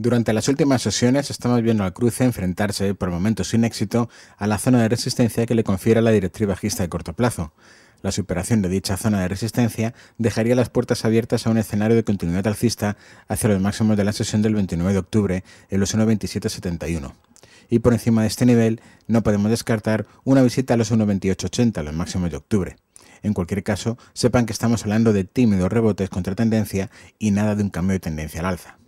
Durante las últimas sesiones estamos viendo al cruce enfrentarse, por momentos sin éxito, a la zona de resistencia que le confiere la directriz bajista de corto plazo. La superación de dicha zona de resistencia dejaría las puertas abiertas a un escenario de continuidad alcista hacia los máximos de la sesión del 29 de octubre en los 1.2771. Y por encima de este nivel, no podemos descartar una visita a los 1.2880, los máximos de octubre. En cualquier caso, sepan que estamos hablando de tímidos rebotes contra tendencia y nada de un cambio de tendencia al alza.